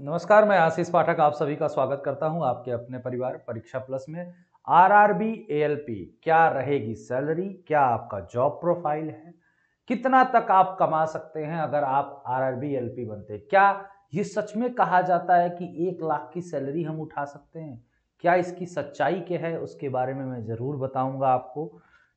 नमस्कार मैं आशीष पाठक आप सभी का स्वागत करता हूं आपके अपने परिवार परीक्षा प्लस में आरआरबी एएलपी क्या रहेगी सैलरी क्या आपका जॉब प्रोफाइल है कितना तक आप कमा सकते हैं अगर आप आरआरबी एएलपी बनते क्या ये सच में कहा जाता है कि एक लाख की सैलरी हम उठा सकते हैं क्या इसकी सच्चाई क्या है उसके बारे में मैं ज़रूर बताऊंगा आपको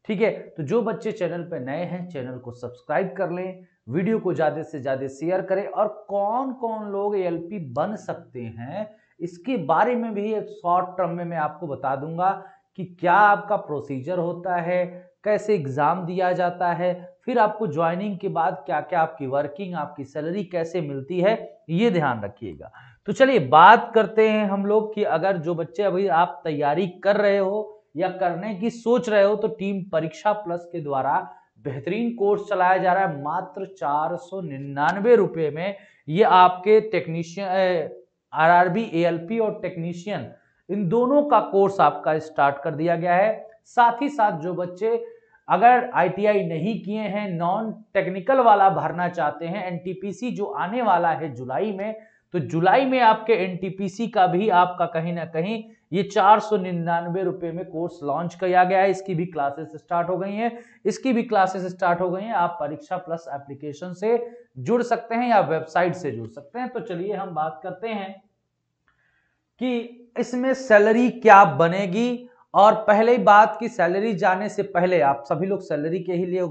ठीक है तो जो बच्चे चैनल पर नए हैं चैनल को सब्सक्राइब कर लें वीडियो को ज़्यादा से ज़्यादा शेयर करें और कौन कौन लोग एल बन सकते हैं इसके बारे में भी एक शॉर्ट टर्म में मैं आपको बता दूंगा कि क्या आपका प्रोसीजर होता है कैसे एग्ज़ाम दिया जाता है फिर आपको ज्वाइनिंग के बाद क्या क्या आपकी वर्किंग आपकी सैलरी कैसे मिलती है ये ध्यान रखिएगा तो चलिए बात करते हैं हम लोग कि अगर जो बच्चे अभी आप तैयारी कर रहे हो या करने की सोच रहे हो तो टीम परीक्षा प्लस के द्वारा बेहतरीन कोर्स चलाया जा रहा है मात्र चार सौ निन्यानवे रुपये में ये आपके टेक्नीशियन आरआरबी एएलपी और टेक्नीशियन इन दोनों का कोर्स आपका स्टार्ट कर दिया गया है साथ ही साथ जो बच्चे अगर आईटीआई नहीं किए हैं नॉन टेक्निकल वाला भरना चाहते हैं एनटीपीसी जो आने वाला है जुलाई में तो जुलाई में आपके एनटीपीसी का भी आपका कहीं ना कहीं ये चार सौ निन्यानवे रुपए में कोर्स लॉन्च किया गया है इसकी भी क्लासेस स्टार्ट हो गई हैं इसकी भी क्लासेस स्टार्ट हो गई हैं आप परीक्षा प्लस एप्लीकेशन से जुड़ सकते हैं या वेबसाइट से जुड़ सकते हैं तो चलिए हम बात करते हैं कि इसमें सैलरी क्या बनेगी और पहले बात की सैलरी जाने से पहले आप सभी लोग सैलरी के ही लिए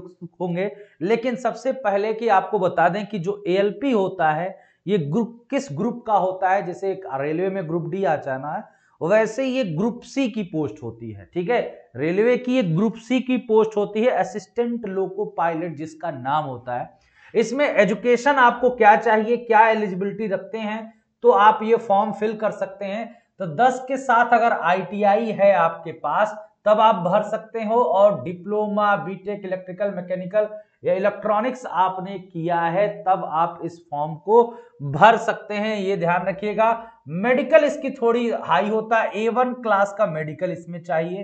होंगे लेकिन सबसे पहले कि आपको बता दें कि जो ए होता है ये ग्रुप किस ग्रुप का होता है जैसे एक रेलवे में ग्रुप डी आ जाना है वैसे ये ग्रुप सी की पोस्ट होती है ठीक है रेलवे की ये ग्रुप सी की पोस्ट होती है असिस्टेंट लोको पायलट जिसका नाम होता है इसमें एजुकेशन आपको क्या चाहिए क्या एलिजिबिलिटी रखते हैं तो आप ये फॉर्म फिल कर सकते हैं तो 10 के साथ अगर आईटीआई है आपके पास तब आप भर सकते हो और डिप्लोमा बीटेक इलेक्ट्रिकल मैकेनिकल या इलेक्ट्रॉनिक्स आपने किया है तब आप इस फॉर्म को भर सकते हैं ये ध्यान रखिएगा मेडिकल इसकी थोड़ी हाई होता है ए क्लास का मेडिकल इसमें चाहिए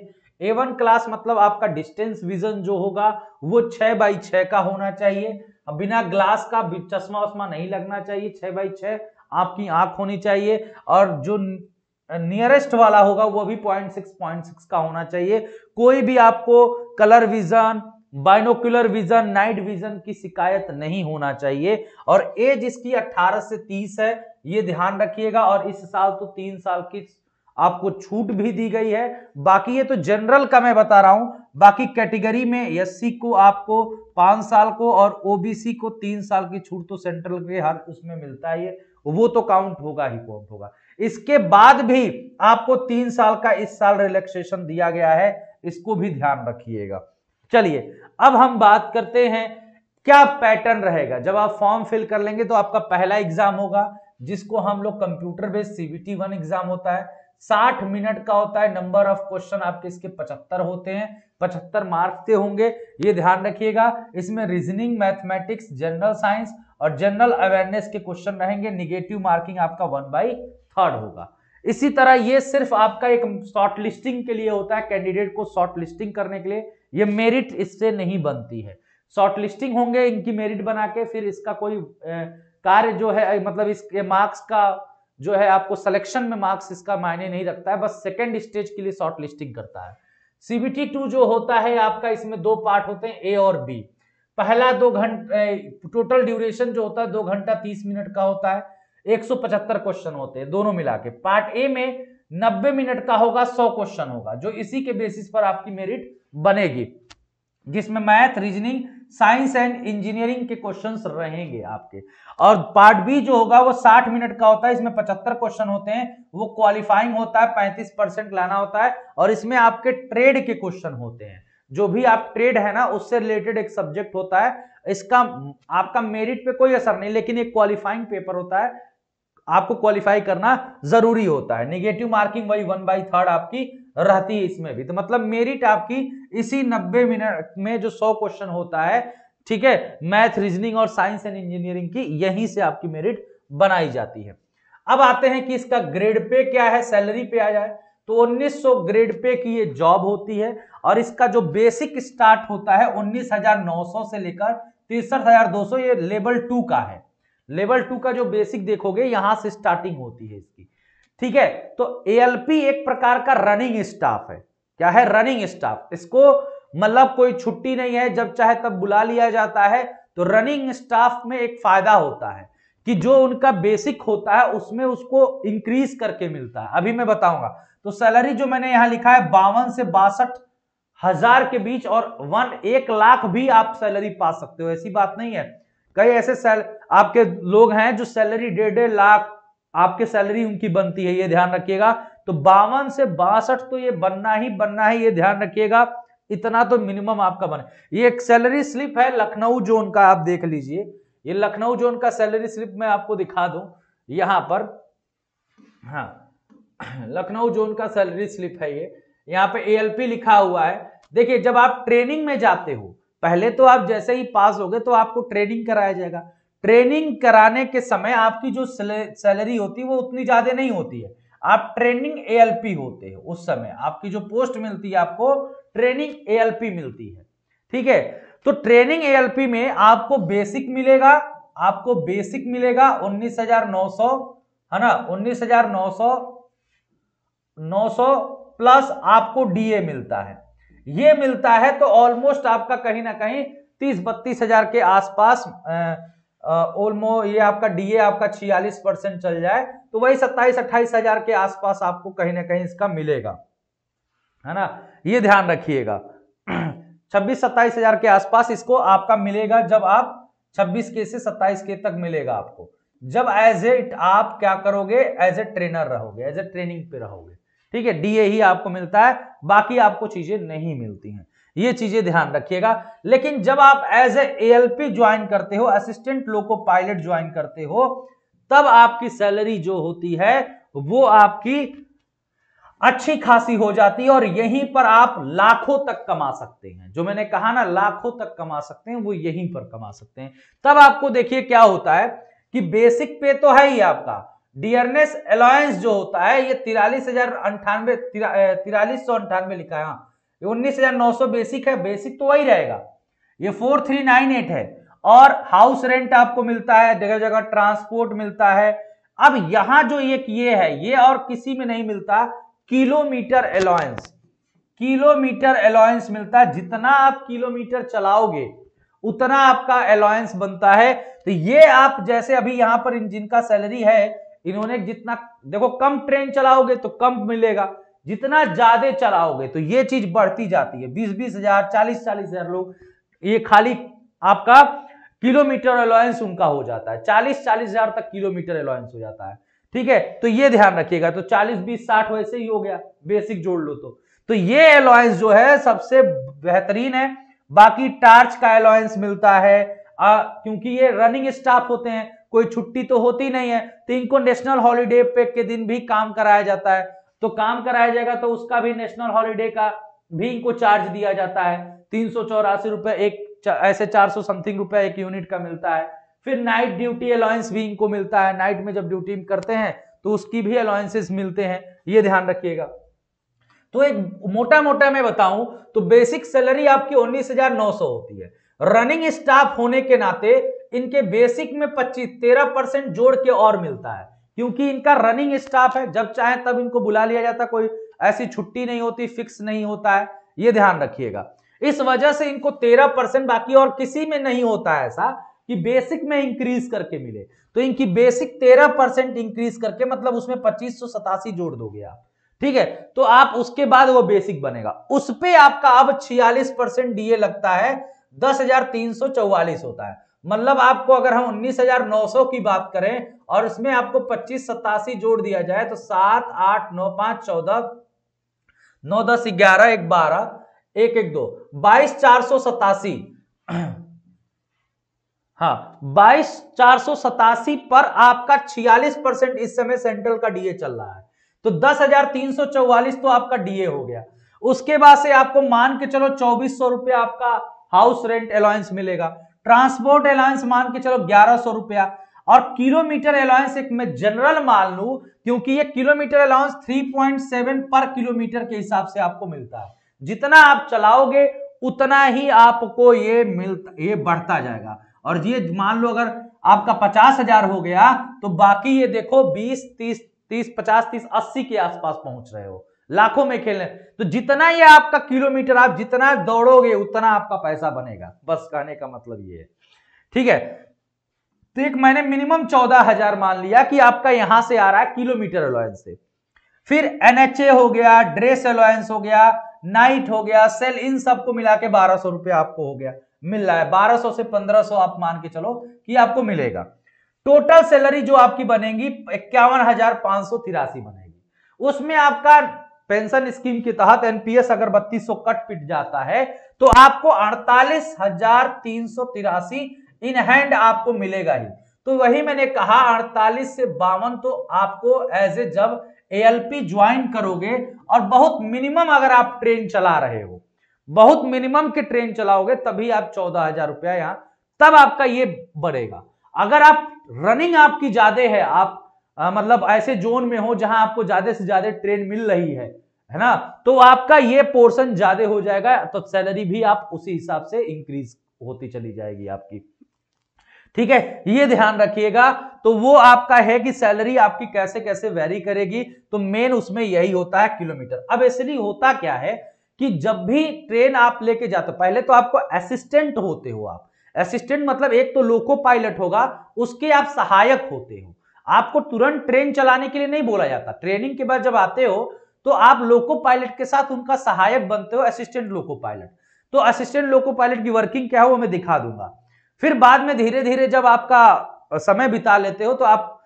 ए क्लास मतलब आपका डिस्टेंस विजन जो होगा वो छह बाई छ का होना चाहिए बिना ग्लास का चश्मा उश्मा नहीं लगना चाहिए छ बाई छ आपकी आंख होनी चाहिए और जो नियरेस्ट वाला होगा वो भी पॉइंट सिक्स पॉइंट सिक्स का होना चाहिए कोई भी आपको colour vision binocular vision night vision की शिकायत नहीं होना चाहिए और एज इसकी 18 से 30 है ये ध्यान रखिएगा और इस साल तो तीन साल की आपको छूट भी दी गई है बाकी ये तो जनरल का मैं बता रहा हूं बाकी कैटेगरी में एस को आपको पांच साल को और ओबीसी को तीन साल की छूट तो सेंट्रल के हर उसमें मिलता है वो तो काउंट होगा ही काउंट होगा इसके बाद भी आपको तीन साल का इस साल रिलैक्सेशन दिया गया है इसको भी ध्यान रखिएगा चलिए अब हम बात करते हैं क्या पैटर्न रहेगा जब आप फॉर्म फिल कर लेंगे तो आपका पहला एग्जाम होगा जिसको हम लोग computer based CBT one exam होता है साठ मिनट का होता है नंबर ऑफ क्वेश्चन आपके इसके पचहत्तर होते हैं पचहत्तर मार्क्स के होंगे ये ध्यान रखिएगा इसमें रीजनिंग मैथमेटिक्स जनरल साइंस और जनरल अवेयरनेस के क्वेश्चन रहेंगे निगेटिव मार्किंग आपका वन बाई थर्ड होगा इसी तरह ये सिर्फ आपका एक शॉर्ट लिस्टिंग के लिए होता है कैंडिडेट को शॉर्ट लिस्टिंग करने के लिए ये मेरिट इससे नहीं बनती है शॉर्टलिस्टिंग होंगे इनकी मेरिट बना के फिर इसका कोई कार्य जो है मतलब इसके मार्क्स का जो है आपको सिलेक्शन में मार्क्स इसका मायने नहीं रखता है बस सेकेंड स्टेज के लिए शॉर्ट लिस्टिंग करता है सीबीटी टू जो होता है आपका इसमें दो पार्ट होते हैं ए और बी पहला दो घंटे टोटल ड्यूरेशन जो होता है दो घंटा तीस मिनट का होता है पचहत्तर क्वेश्चन होते हैं दोनों मिला के पार्ट ए में नब्बे मिनट का होगा सौ क्वेश्चन होगा जो इसी के बेसिस पर आपकी मेरिट बनेगी जिसमें math reasoning science and engineering के क्वेश्चंस रहेंगे आपके और पार्ट बी जो होगा वो 60 मिनट का होता है इसमें 75 क्वेश्चन होते हैं वो क्वालिफाइंग होता है 35 परसेंट लाना होता है और इसमें आपके ट्रेड के क्वेश्चन होते हैं जो भी आप ट्रेड है ना उससे रिलेटेड एक सब्जेक्ट होता है इसका आपका मेरिट पे कोई असर नहीं लेकिन एक क्वालिफाइंग पेपर होता है आपको क्वालिफाई करना जरूरी होता है निगेटिव मार्किंग वही वन बाई थर्ड आपकी रहती है इसमें भी तो मतलब मेरिट आपकी इसी नब्बे मिनट में जो सौ क्वेश्चन होता है ठीक है मैथ रीजनिंग और साइंस एंड इंजीनियरिंग की यहीं से आपकी मेरिट बनाई जाती है अब आते हैं कि इसका ग्रेड पे क्या है सैलरी पे आ जाए तो 1900 ग्रेड पे की ये जॉब होती है और इसका जो बेसिक स्टार्ट होता है 19,900 से लेकर तिरसठ ये लेवल टू का है लेवल टू का जो बेसिक देखोगे यहां से स्टार्टिंग होती है इसकी ठीक है तो ए एक प्रकार का रनिंग स्टाफ है क्या है रनिंग स्टाफ इसको मतलब कोई छुट्टी नहीं है जब चाहे तब बुला लिया जाता है तो रनिंग स्टाफ में एक फायदा होता है कि जो उनका बेसिक होता है उसमें उसको इंक्रीज करके मिलता है अभी मैं बताऊंगा तो सैलरी जो मैंने यहां लिखा है बावन से बासठ हजार के बीच और वन एक लाख भी आप सैलरी पा सकते हो ऐसी बात नहीं है कई ऐसे सैल आपके लोग हैं जो सैलरी डेढ़ डेढ़ लाख आपके सैलरी उनकी बनती है ये ध्यान रखिएगा तो बावन से बासठ तो ये बनना ही बनना है ये ध्यान रखिएगा इतना तो मिनिमम आपका बने ये एक सैलरी स्लिप है लखनऊ जोन का आप देख लीजिए ये लखनऊ जोन का सैलरी स्लिप मैं आपको दिखा दूं यहां पर हाँ लखनऊ जोन का सैलरी स्लिप है ये यहाँ पे एएलपी लिखा हुआ है देखिए जब आप ट्रेनिंग में जाते हो पहले तो आप जैसे ही पास हो गए तो आपको ट्रेनिंग कराया जाएगा ट्रेनिंग कराने के समय आपकी जो सैलरी होती है वो उतनी ज्यादा नहीं होती है आप ट्रेनिंग एएलपी होते हैं उस समय आपकी जो पोस्ट मिलती है आपको ट्रेनिंग एएलपी मिलती है ठीक है तो ट्रेनिंग एएलपी में आपको बेसिक मिलेगा आपको बेसिक मिलेगा उन्नीस हजार नौ सौ है ना उन्नीस हजार नौ सौ नौ सौ प्लस आपको डीए मिलता है ये मिलता है तो ऑलमोस्ट आपका कहीं ना कहीं तीस बत्तीस हजार के आसपास ऑलमो ये आपका डीए आपका छियालीस परसेंट चल जाए तो वही सत्ताईस अट्ठाईस हजार के आसपास आपको कहीं ना कहीं इसका मिलेगा है ना ये ध्यान रखिएगा छब्बीस सत्ताईस हजार के आसपास इसको आपका मिलेगा जब आप छब्बीस के से सत्ताईस के तक मिलेगा आपको जब एज ए आप क्या करोगे एज ए ट्रेनर रहोगे एज ए ट्रेनिंग पे रहोगे ठीक है डीए ही आपको मिलता है बाकी आपको चीजें नहीं मिलती हैं ये चीजें ध्यान रखिएगा लेकिन जब आप as A L P join करते हो असिस्टेंट लोको पायलट ज्वाइन करते हो तब आपकी सैलरी जो होती है वो आपकी अच्छी खासी हो जाती है और यहीं पर आप लाखों तक कमा सकते हैं जो मैंने कहा ना लाखों तक कमा सकते हैं वो यहीं पर कमा सकते हैं तब आपको देखिए क्या होता है कि बेसिक पे तो है ही आपका डियरनेस अलायंस जो होता है ये तिरालीस हजार अंठानवे तिरालीस सौ अंठानवे लिखा है हाँ। ये उन्नीस हजार नौ सौ बेसिक है बेसिक तो वही रहेगा ये फोर थ्री नाइन एट है और हाउस रेंट आपको मिलता है जगह जगह ट्रांसपोर्ट मिलता है अब यहां जो एक ये है ये और किसी में नहीं मिलता किलोमीटर अलायंस किलोमीटर अलायंस मिलता है जितना आप किलोमीटर चलाओगे उतना आपका अलायंस बनता है तो ये आप जैसे अभी यहां पर जिनका सैलरी है इन्होंने जितना देखो कम ट्रेन चलाओगे तो कम मिलेगा जितना ज्यादा चलाओगे तो ये चीज बढ़ती जाती है बीस बीस हजार चालीस चालीस हजार लोग ये खाली आपका किलोमीटर अलाउंस उनका हो जाता है चालीस चालीस हजार तक किलोमीटर अलाउंस हो जाता है ठीक है तो ये ध्यान रखिएगा तो चालीस बीस साठ वैसे ही हो गया बेसिक जोड़ लो तो तो ये अलाउंस जो है सबसे बेहतरीन है बाकी टार्च का अलाउंस मिलता है आ, क्योंकि ये रनिंग स्टाफ होते हैं कोई छुट्टी तो होती नहीं है तो इनको नेशनल हॉलीडे पे के दिन भी काम कराया जाता है तो काम कराया जाएगा तो उसका भी नेशनल हॉलीडे का भी इनको चार्ज दिया जाता है तीन सौ चौरासी रुपए एक ऐसे चार समथिंग रुपए एक यूनिट का मिलता है फिर नाइट ड्यूटी अलाउंस भी इनको मिलता है नाइट में जब ड्यूटी करते हैं तो उसकी भी अलाउंसेस मिलते हैं ये ध्यान रखिएगा तो एक मोटा मोटा मैं बताऊं तो बेसिक सैलरी आपकी उन्नीस हजार नौ सौ होती है रनिंग स्टाफ होने के नाते इनके बेसिक में पच्चीस तेरह परसेंट जोड़ के और मिलता है क्योंकि इनका रनिंग स्टाफ है जब चाहे तब इनको बुला लिया जाता कोई ऐसी छुट्टी नहीं होती फिक्स नहीं होता है ये ध्यान रखिएगा इस वजह से इनको तेरह परसेंट बाकी और किसी में नहीं होता है ऐसा कि बेसिक में इंक्रीज करके मिले तो इनकी बेसिक तेरह परसेंट इंक्रीज करके मतलब उसमें पच्चीस सौ सतासी जोड़ दोगे आप ठीक है तो आप उसके बाद वो बेसिक बनेगा उस पर आपका अब छियालीस परसेंट डीए लगता है दस हजार तीन सौ चौवालीस होता है मतलब आपको अगर हम 19,900 की बात करें और इसमें आपको पच्चीस सतासी जोड़ दिया जाए तो सात आठ नौ पांच चौदह नौ दस ग्यारह एक बारह एक एक दो बाईस चार सौ सतासी हाँ बाईस चार सौ सतासी पर आपका छियालीस परसेंट इस समय सेंट्रल का डीए चल रहा है तो दस हजार तीन सौ चौवालीस तो आपका डीए हो गया उसके बाद से आपको मान के चलो चौबीस सौ रुपया आपका हाउस रेंट अलाउंस मिलेगा ट्रांसपोर्ट अलाउंस मान के चलो ग्यारह सौ रुपया और किलोमीटर अलाउंस एक मैं जनरल मान लू क्योंकि ये किलोमीटर अलाउंस 3.7 पर किलोमीटर के हिसाब से आपको मिलता है जितना आप चलाओगे उतना ही आपको ये मिलता ये बढ़ता जाएगा और ये मान लो अगर आपका पचास हजार हो गया तो बाकी ये देखो बीस तीस तीस पचास तीस अस्सी के आसपास पहुंच रहे हो लाखों में खेलने तो जितना ये आपका किलोमीटर आप जितना दौड़ोगे उतना आपका पैसा बनेगा बस कहने का मतलब ये है ठीक है तो एक मैंने मिनिमम चौदह हजार मान लिया कि आपका यहां से आ रहा है किलोमीटर अलायंस से फिर एनएचए हो गया ड्रेस अलायंस हो गया नाइट हो गया सेल इन सबको मिला के बारह सौ रुपया आपको हो गया मिल रहा है बारह सौ से पंद्रह सौ आप मान के चलो कि आपको मिलेगा टोटल सैलरी जो आपकी बनेगी इक्यावन हजार पांच सौ तिरासी बनेगी उसमें आपका पेंशन स्कीम के तहत एनपीएस अगर बत्तीस सौ कट पिट जाता है तो आपको अड़तालीस हजार तीन सौ तिरासी इन हैंड आपको मिलेगा ही तो वही मैंने कहा अड़तालीस से बावन तो आपको एज ए जब एएलपी ज्वाइन करोगे और बहुत मिनिमम अगर आप ट्रेन चला रहे हो बहुत मिनिमम की ट्रेन चलाओगे तभी आप चौदह हजार रुपया यहां तब आपका ये बढ़ेगा अगर आप रनिंग आपकी ज्यादा है आप आ, मतलब ऐसे जोन में हो जहां आपको ज्यादा से ज्यादा ट्रेन मिल रही है है ना तो आपका ये पोर्शन ज्यादा हो जाएगा तो सैलरी भी आप उसी हिसाब से इंक्रीज होती चली जाएगी आपकी ठीक है ये ध्यान रखिएगा तो वो आपका है कि सैलरी आपकी कैसे कैसे वेरी करेगी तो मेन उसमें यही होता है किलोमीटर अब ऐसे होता क्या है कि जब भी ट्रेन आप लेके जाते पहले तो आपको असिस्टेंट होते हो आप असिस्टेंट मतलब एक तो लोको पायलट होगा उसके आप सहायक होते हो आपको तुरंत ट्रेन चलाने के लिए नहीं बोला जाता ट्रेनिंग के बाद जब आते हो तो आप लोको पायलट के साथ उनका सहायक बनते हो असिस्टेंट लोको पायलट तो असिस्टेंट लोको पायलट की वर्किंग क्या है वो मैं दिखा दूंगा फिर बाद में धीरे धीरे जब आपका समय बिता लेते हो तो आप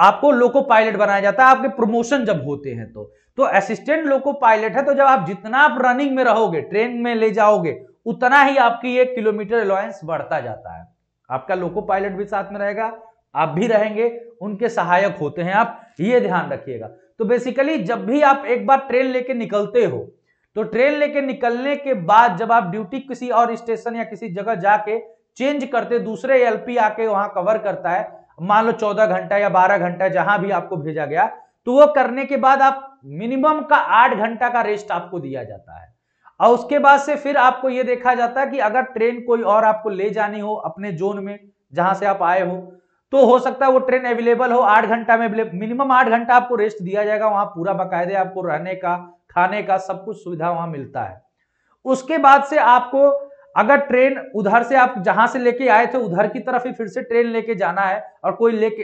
आपको लोको पायलट बनाया जाता है आपके प्रमोशन जब होते हैं तो तो असिस्टेंट लोको पायलट है तो जब आप जितना आप रनिंग में रहोगे ट्रेन में ले जाओगे उतना ही आपकी एक किलोमीटर अलाउंस बढ़ता जाता है आपका लोको पायलट भी साथ में रहेगा आप भी रहेंगे उनके सहायक होते हैं आप ये ध्यान रखिएगा तो बेसिकली जब भी आप एक बार ट्रेन लेके निकलते हो तो ट्रेन लेके निकलने के बाद जब आप ड्यूटी किसी और स्टेशन या किसी जगह जाके चेंज करते दूसरे एलपी आके वहां कवर करता है मान लो चौदह घंटा या बारह घंटा जहां भी आपको भेजा गया तो वो करने के बाद आप मिनिमम का आठ घंटा का रेस्ट आपको दिया जाता है और उसके बाद से फिर आपको ये देखा जाता है कि अगर ट्रेन कोई और आपको ले जानी हो अपने जोन में जहां से आप आए हो तो हो सकता है वो ट्रेन अवेलेबल हो आठ घंटा में मिनिमम आठ घंटा आपको रेस्ट दिया जाएगा वहां पूरा बाकायदे आपको रहने का खाने का सब कुछ सुविधा वहां मिलता है उसके बाद से आपको अगर ट्रेन उधर से आप जहां से लेके आए थे उधर की तरफ ही फिर से ट्रेन लेके जाना है और कोई लेके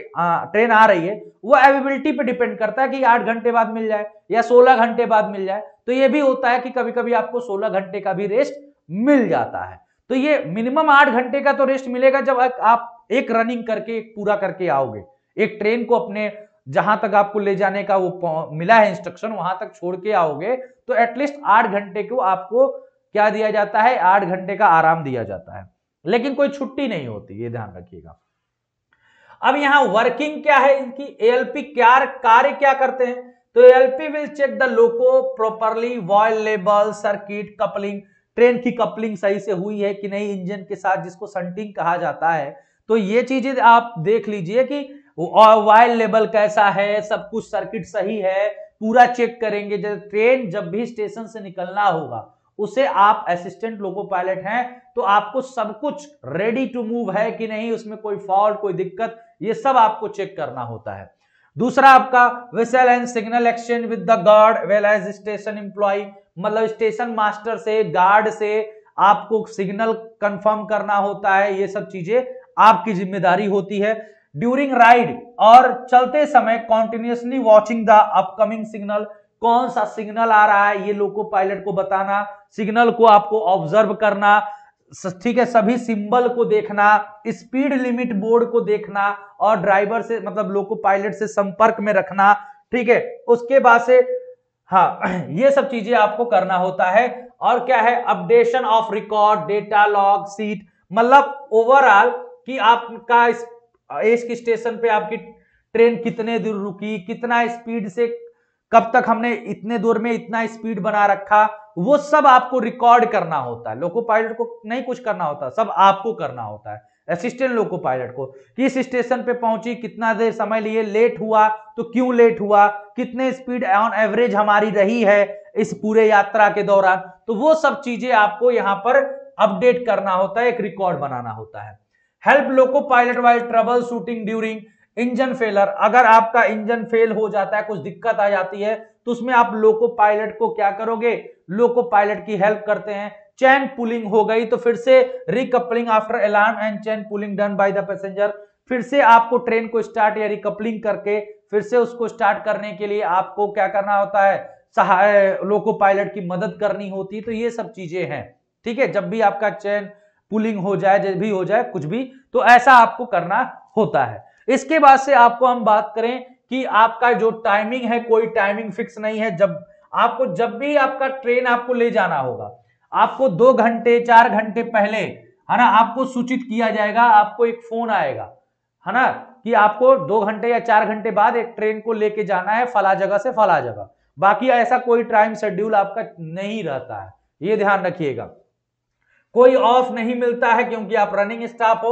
ट्रेन आ रही है वो अवेबिलिटी पे डिपेंड करता है कि आठ घंटे बाद मिल जाए या सोलह घंटे बाद मिल जाए तो ये भी होता है कि कभी कभी आपको सोलह घंटे का भी रेस्ट मिल जाता है तो ये मिनिमम आठ घंटे का तो रेस्ट मिलेगा जब आप एक रनिंग करके एक पूरा करके आओगे एक ट्रेन को अपने जहां तक आपको ले जाने का वो मिला है इंस्ट्रक्शन वहां तक छोड़ के आओगे तो एटलीस्ट आठ घंटे को आपको क्या दिया जाता है आठ घंटे का आराम दिया जाता है लेकिन कोई छुट्टी नहीं होती ये ध्यान रखिएगा अब यहां वर्किंग क्या है इनकी एएलपी क्या कार्य क्या करते हैं तो ALP will check the loco properly oil लेबल सर्किट कपलिंग ट्रेन की कपलिंग सही से हुई है कि नहीं इंजन के साथ जिसको संटिंग कहा जाता है तो ये चीजें आप देख लीजिए कि वायल लेवल कैसा है सब कुछ सर्किट सही है पूरा चेक करेंगे जब ट्रेन जब भी स्टेशन से निकलना होगा उसे आप असिस्टेंट लोको पायलट हैं तो आपको सब कुछ रेडी टू मूव है कि नहीं उसमें कोई फॉल्ट कोई दिक्कत ये सब आपको चेक करना होता है दूसरा आपका whistle and signal exchange with the guard well as station employ मतलब स्टेशन मास्टर से गार्ड से आपको सिग्नल कंफर्म करना होता है ये सब चीजें आपकी जिम्मेदारी होती है ड्यूरिंग राइड और चलते समय continuously watching the upcoming signal कौन सा सिग्नल आ रहा है ये लोको पायलट को बताना सिग्नल को आपको ऑब्जर्व करना ठीक है सभी सिंबल को देखना स्पीड लिमिट बोर्ड को देखना और ड्राइवर से मतलब लोको पायलट से संपर्क में रखना ठीक है उसके बाद से हाँ ये सब चीजें आपको करना होता है और क्या है updation of record data log sheet मतलब ओवरऑल कि आपका इस एक स्टेशन पे आपकी ट्रेन कितने दूर रुकी कितना स्पीड से कब तक हमने इतने दूर में इतना स्पीड बना रखा वो सब आपको रिकॉर्ड करना होता है लोको पायलट को नहीं कुछ करना होता सब आपको करना होता है असिस्टेंट लोको पायलट को किस स्टेशन पे पहुंची कितना देर समय लिए लेट हुआ तो क्यों लेट हुआ कितने स्पीड ऑन एवरेज हमारी रही है इस पूरे यात्रा के दौरान तो वो सब चीजें आपको यहाँ पर अपडेट करना होता है एक रिकॉर्ड बनाना होता है help loco pilot while trouble shooting during engine failure अगर आपका इंजन फेल हो जाता है कुछ दिक्कत आ जाती है तो उसमें आप लोको पायलट को क्या करोगे लोको पायलट की हेल्प करते हैं चैन पुलिंग हो गई तो फिर से recoupling after alarm and chain pulling done by the passenger फिर से आपको ट्रेन को स्टार्ट या रिकपलिंग करके फिर से उसको स्टार्ट करने के लिए आपको क्या करना होता है सहाय लोको पायलट की मदद करनी होती है तो ये सब चीजें हैं ठीक है जब भी आपका चैन पुलिंग हो जाए जब भी हो जाए कुछ भी तो ऐसा आपको करना होता है इसके बाद से आपको हम बात करें कि आपका जो टाइमिंग है कोई टाइमिंग फिक्स नहीं है जब आपको जब भी आपका ट्रेन आपको ले जाना होगा आपको दो घंटे चार घंटे पहले है ना आपको सूचित किया जाएगा आपको एक फोन आएगा है ना कि आपको दो घंटे या चार घंटे बाद एक ट्रेन को लेके जाना है फला जगह से फला जगह बाकी ऐसा कोई टाइम शेड्यूल आपका नहीं रहता है ये ध्यान रखिएगा कोई ऑफ नहीं मिलता है क्योंकि आप रनिंग स्टाफ हो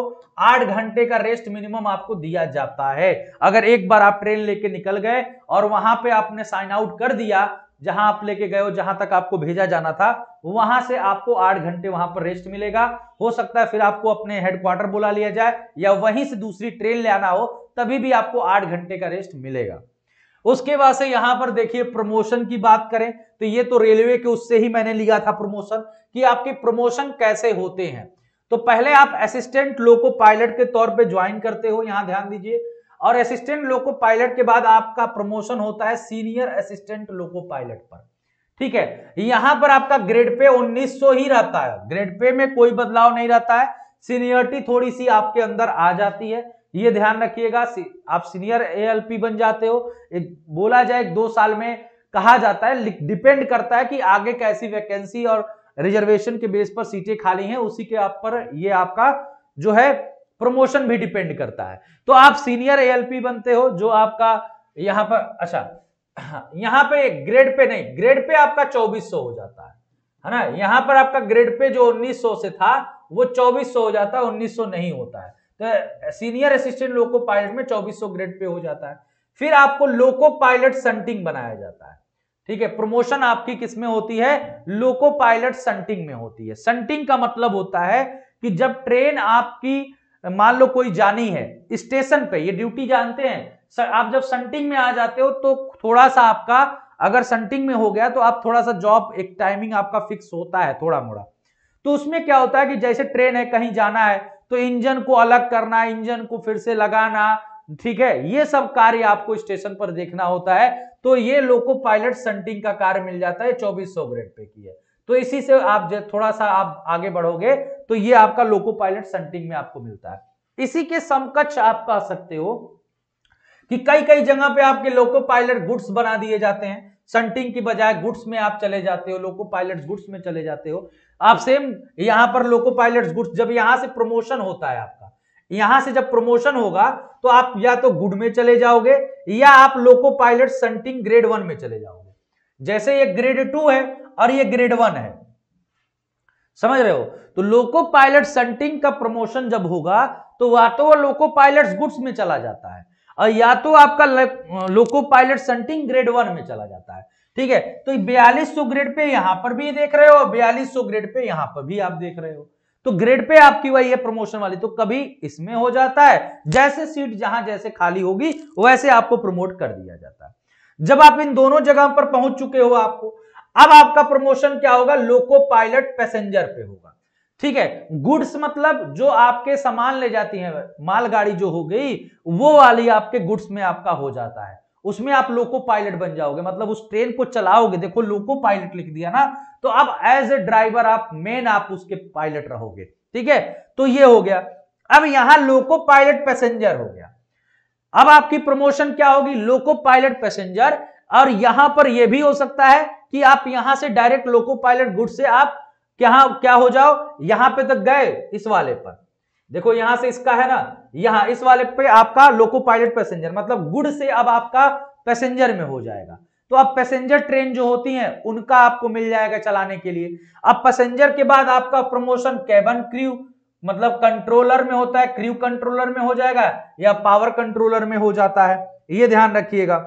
आठ घंटे का रेस्ट मिनिमम आपको दिया जाता है अगर एक बार आप ट्रेन लेके निकल गए और वहां पे आपने साइन आउट कर दिया जहां आप लेके गए हो जहां तक आपको भेजा जाना था वहां से आपको आठ घंटे वहां पर रेस्ट मिलेगा हो सकता है फिर आपको अपने हेडक्वार्टर बुला लिया जाए या वहीं से दूसरी ट्रेन ले आना हो तभी भी आपको आठ घंटे का रेस्ट मिलेगा उसके बाद से यहां पर देखिए प्रमोशन की बात करें तो ये तो रेलवे के उससे ही मैंने लिया था प्रमोशन कि आपके प्रमोशन कैसे होते हैं तो पहले आप असिस्टेंट लोको पायलट के तौर पे ज्वाइन करते हो यहां ध्यान दीजिए और असिस्टेंट लोको पायलट के बाद आपका प्रमोशन होता है सीनियर असिस्टेंट लोको पायलट पर ठीक है यहां पर आपका ग्रेड पे 1900 ही रहता है ग्रेड पे में कोई बदलाव नहीं रहता है सीनियरिटी थोड़ी सी आपके अंदर आ जाती है ये ध्यान रखिएगा आप सीनियर एएलपी बन जाते हो एक बोला जाए एक दो साल में कहा जाता है डिपेंड करता है कि आगे कैसी वैकेंसी और रिजर्वेशन के बेस पर सीटें खाली हैं उसी के आप पर ये आपका जो है प्रमोशन भी डिपेंड करता है तो आप सीनियर एएलपी बनते हो जो आपका यहाँ पर अच्छा यहाँ पे ग्रेड पे नहीं ग्रेड पे आपका 2400 हो जाता है है ना यहाँ पर आपका ग्रेड पे जो 1900 से था वो 2400 हो जाता है 1900 नहीं होता है तो सीनियर असिस्टेंट लोको पायलट में 2400 ग्रेड पे हो जाता है फिर आपको लोको पायलट संटिंग बनाया जाता है ठीक है प्रमोशन आपकी किसमें होती है लोको पायलट संटिंग में होती है संटिंग का मतलब होता है कि जब ट्रेन आपकी मान लो कोई जानी है स्टेशन पे ये ड्यूटी जानते हैं आप जब संटिंग में आ जाते हो तो थोड़ा सा आपका अगर संटिंग में हो गया तो आप थोड़ा सा जॉब एक टाइमिंग आपका फिक्स होता है थोड़ा मोड़ा तो उसमें क्या होता है कि जैसे ट्रेन है कहीं जाना है तो इंजन को अलग करना इंजन को फिर से लगाना ठीक है ये सब कार्य आपको स्टेशन पर देखना होता है तो ये लोको पायलट सेंटिंग का कार्य मिल जाता है चौबीस सौ ग्रेड पे की है तो इसी से आप थोड़ा सा आप आगे बढ़ोगे तो ये आपका लोको पायलट सेंटिंग में आपको मिलता है इसी के समकक्ष आप पा सकते हो कि कई कई जगह पे आपके लोको पायलट गुड्स बना दिए जाते हैं संटिंग की बजाय गुड्स में आप चले जाते हो लोको पायलट गुड्स में चले जाते हो आप सेम यहां पर लोको पायलट गुड्स जब यहां से प्रमोशन होता है आपका यहां से जब प्रमोशन होगा तो आप या तो गुड में चले जाओगे या आप loco pilot shunting grade one में चले जाओगे जैसे ये ग्रेड टू है और ये ग्रेड वन है समझ रहे हो तो लोको पायलट संटिंग का प्रमोशन जब होगा तो वह तो वह लोको पायलट गुड्स में चला जाता है और या तो आपका loco pilot shunting grade one में चला जाता है ठीक है तो बयालीस सौ ग्रेड पे यहां पर भी देख रहे हो बयालीस सौ ग्रेड पे यहां पर भी आप देख रहे हो तो ग्रेड पे आपकी वही है प्रमोशन वाली तो कभी इसमें हो जाता है जैसे सीट जहां जैसे खाली होगी वैसे आपको प्रमोट कर दिया जाता है जब आप इन दोनों जगह पर पहुंच चुके हो आपको अब आपका प्रमोशन क्या होगा लोको पायलट पैसेंजर पे होगा ठीक है गुड्स मतलब जो आपके सामान ले जाती है मालगाड़ी जो हो गई वो वाली आपके गुड्स में आपका हो जाता है उसमें आप लोको पायलट बन जाओगे मतलब उस ट्रेन को चलाओगे देखो लोको पायलट लिख दिया ना तो अब एज ए ड्राइवर आप मेन आप उसके पायलट रहोगे ठीक है तो ये हो गया अब यहां लोको पायलट पैसेंजर हो गया अब आपकी प्रमोशन क्या होगी लोको पायलट पैसेंजर और यहां पर यह भी हो सकता है कि आप यहां से डायरेक्ट लोको पायलट गुड से आप यहां क्या हो जाओ यहां पे तक तो गए इस वाले पर देखो यहां से इसका है ना यहां इस वाले पे आपका लोको पायलट पैसेंजर मतलब गुड से अब आपका पैसेंजर में हो जाएगा तो अब पैसेंजर ट्रेन जो होती है उनका आपको मिल जाएगा चलाने के लिए अब पैसेंजर के बाद आपका प्रमोशन कैबन क्र्यू मतलब कंट्रोलर में होता है क्रू कंट्रोलर में हो जाएगा या पावर कंट्रोलर में हो जाता है ये ध्यान रखिएगा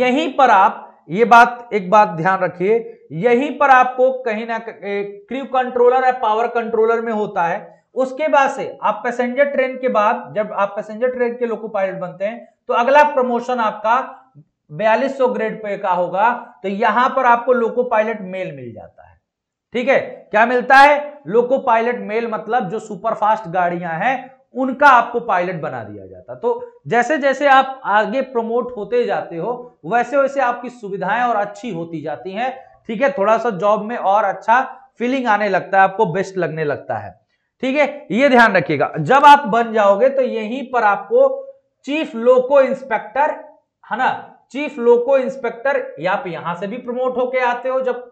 यहीं पर आप ये बात एक बात ध्यान रखिए यहीं पर आपको कहीं ना क्रू कंट्रोलर या पावर कंट्रोलर में होता है उसके बाद से आप पैसेंजर ट्रेन के बाद जब आप पैसेंजर ट्रेन के लोको पायलट बनते हैं तो अगला प्रमोशन आपका 4200 ग्रेड पे का होगा तो यहां पर आपको लोको पायलट मेल मिल जाता है ठीक है क्या मिलता है लोको पायलट मेल मतलब जो सुपर फास्ट गाड़ियां हैं उनका आपको पायलट बना दिया जाता तो जैसे जैसे आप आगे प्रमोट होते जाते हो वैसे वैसे आपकी सुविधाएं और अच्छी होती जाती हैं ठीक है थोड़ा सा जॉब में और अच्छा फीलिंग आने लगता है आपको बेस्ट लगने लगता है ठीक है ये ध्यान रखिएगा जब आप बन जाओगे तो यहीं पर आपको चीफ लोको इंस्पेक्टर है ना चीफ लोको इंस्पेक्टर या आप यहां से भी प्रमोट होके आते हो जब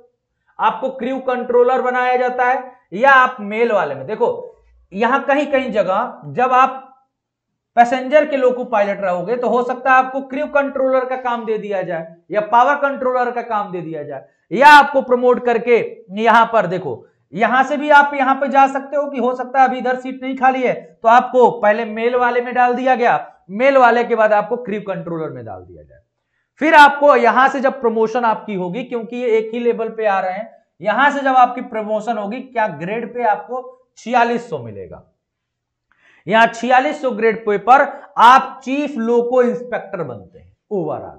आपको क्रू कंट्रोलर बनाया जाता है या आप मेल वाले में देखो यहां कहीं कहीं जगह जब आप पैसेंजर के लोको पायलट रहोगे तो हो सकता है आपको क्रू कंट्रोलर का काम दे दिया जाए या पावर कंट्रोलर का काम दे दिया जाए या आपको प्रमोट करके यहां पर देखो यहां से भी आप यहां पे जा सकते हो कि हो सकता है अभी इधर सीट नहीं खाली है तो आपको पहले मेल वाले में डाल दिया गया मेल वाले के बाद आपको क्रीव कंट्रोलर में डाल दिया जाए फिर आपको यहां से जब प्रमोशन आपकी होगी क्योंकि ये एक ही लेवल पे आ रहे हैं यहां से जब आपकी प्रमोशन होगी क्या ग्रेड पे आपको छियालीस मिलेगा यहां छियालीस ग्रेड पे पर आप चीफ लोको इंस्पेक्टर बनते हैं ओवरऑल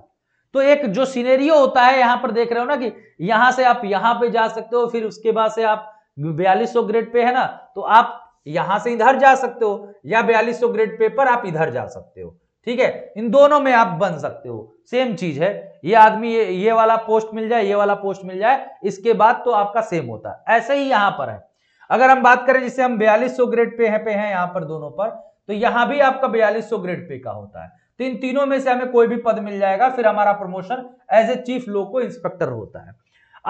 तो एक जो सीनेरियो होता है यहां पर देख रहे हो ना कि यहां से आप यहां पे जा सकते हो फिर उसके बाद से आप बयालीस ग्रेड पे है ना तो आप यहां से इधर जा सकते हो या बयालीस ग्रेड पे पर आप इधर जा सकते हो ठीक है इन दोनों में आप बन सकते हो सेम चीज है ये आदमी ये ये वाला पोस्ट मिल जाए ये वाला पोस्ट मिल जाए इसके बाद तो आपका सेम होता है ऐसे ही यहां पर है अगर हम बात करें जिससे हम बयालीस ग्रेड पे हैं पे हैं यहां पर दोनों पर तो यहां भी आपका बयालीस ग्रेड पे का होता है तो इन तीनों में से हमें कोई भी पद मिल जाएगा फिर हमारा promotion as a chief loco inspector होता है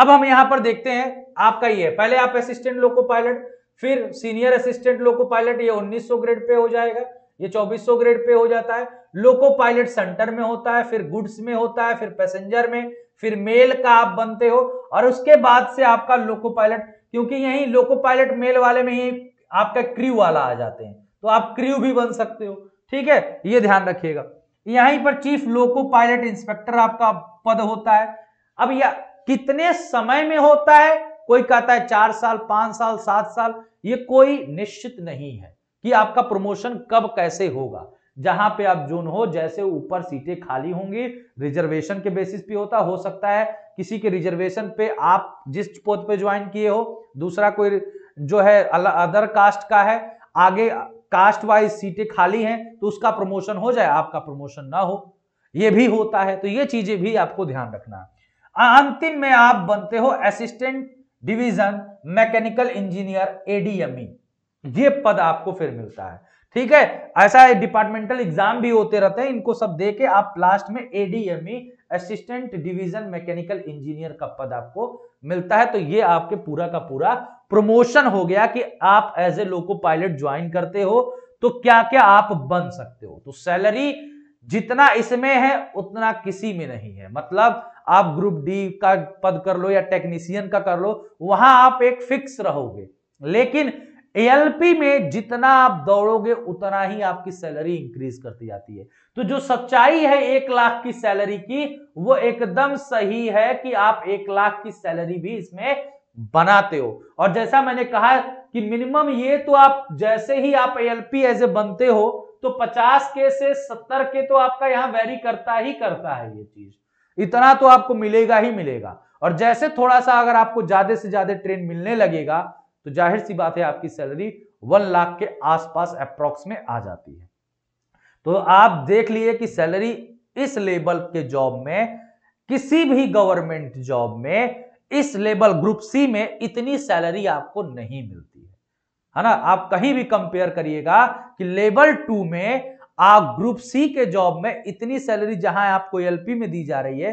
अब हम यहां पर देखते हैं आपका ये है पहले आप असिस्टेंट लोको पायलट फिर सीनियर असिस्टेंट लोको पायलट ये 1900 ग्रेड पे हो जाएगा ये 2400 ग्रेड पे हो जाता है लोको पायलट सेंटर में होता है फिर गुड्स में होता है फिर पैसेंजर में फिर मेल का आप बनते हो और उसके बाद से आपका लोको पायलट क्योंकि यही लोको पायलट मेल वाले में ही आपका क्रू वाला आ जाते हैं तो आप क्रू भी बन सकते हो ठीक है ये ध्यान रखिएगा यहीं पर चीफ लोको पायलट इंस्पेक्टर आपका पद होता है अब यह कितने समय में होता है कोई कहता है चार साल पांच साल सात साल ये कोई निश्चित नहीं है कि आपका प्रमोशन कब कैसे होगा जहां पे आप जोन हो जैसे ऊपर सीटें खाली होंगी रिजर्वेशन के बेसिस पे होता हो सकता है किसी के रिजर्वेशन पे आप जिस पद पे ज्वाइन किए हो दूसरा कोई जो है अदर कास्ट का है आगे कास्ट वाइज सीटें खाली हैं तो उसका प्रमोशन हो जाए आपका प्रमोशन ना हो ये भी होता है तो ये चीजें भी आपको ध्यान रखना अंतिम में आप बनते हो assistant division mechanical engineer ADME ये पद आपको फिर मिलता है ठीक है ऐसा डिपार्टमेंटल एग्जाम भी होते रहते हैं इनको सब दे के आप लास्ट में ADME assistant division mechanical engineer का पद आपको मिलता है तो ये आपके पूरा का पूरा प्रमोशन हो गया कि आप as a loco pilot join करते हो तो क्या क्या आप बन सकते हो तो सैलरी जितना इसमें है उतना किसी में नहीं है मतलब आप ग्रुप डी का पद कर लो या टेक्नीशियन का कर लो वहां आप एक फिक्स रहोगे लेकिन एएलपी में जितना आप दौड़ोगे उतना ही आपकी सैलरी इंक्रीज करती जाती है तो जो सच्चाई है एक लाख की सैलरी की वो एकदम सही है कि आप एक लाख की सैलरी भी इसमें बनाते हो और जैसा मैंने कहा कि मिनिमम ये तो आप जैसे ही आप एलपी एज ए बनते हो तो 50 के से 70 के तो आपका यहां वेरी करता ही करता है ये चीज इतना तो आपको मिलेगा ही मिलेगा और जैसे थोड़ा सा अगर आपको ज्यादा से ज्यादा ट्रेन मिलने लगेगा तो जाहिर सी बात है आपकी सैलरी वन लाख के आसपास अप्रोक्स में आ जाती है तो आप देख लिए कि सैलरी इस लेवल के जॉब में किसी भी गवर्नमेंट जॉब में इस लेवल ग्रुप सी में इतनी सैलरी आपको नहीं मिलती है है ना आप कहीं भी कंपेयर करिएगा कि लेवल टू में आप ग्रुप सी के जॉब में इतनी सैलरी जहां आपको एलपी में दी जा रही है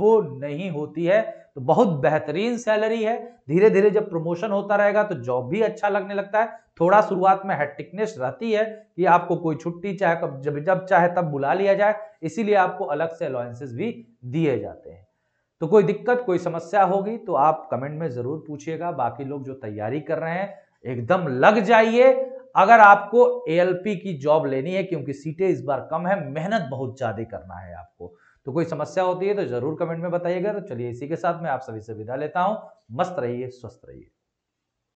वो नहीं होती है तो बहुत बेहतरीन सैलरी है धीरे धीरे जब प्रमोशन होता रहेगा तो जॉब भी अच्छा लगने लगता है थोड़ा शुरुआत में हेटिकनेस रहती है कि आपको कोई छुट्टी चाहे कब जब जब चाहे तब बुला लिया जाए इसीलिए आपको अलग से अलाउंसेस भी दिए जाते हैं तो कोई दिक्कत कोई समस्या होगी तो आप कमेंट में जरूर पूछिएगा बाकी लोग जो तैयारी कर रहे हैं एकदम लग जाइए अगर आपको एएलपी की जॉब लेनी है क्योंकि सीटें इस बार कम है मेहनत बहुत ज्यादा करना है आपको तो कोई समस्या होती है तो जरूर कमेंट में बताइएगा तो चलिए इसी के साथ मैं आप सभी से विदा लेता हूं मस्त रहिए स्वस्थ रहिए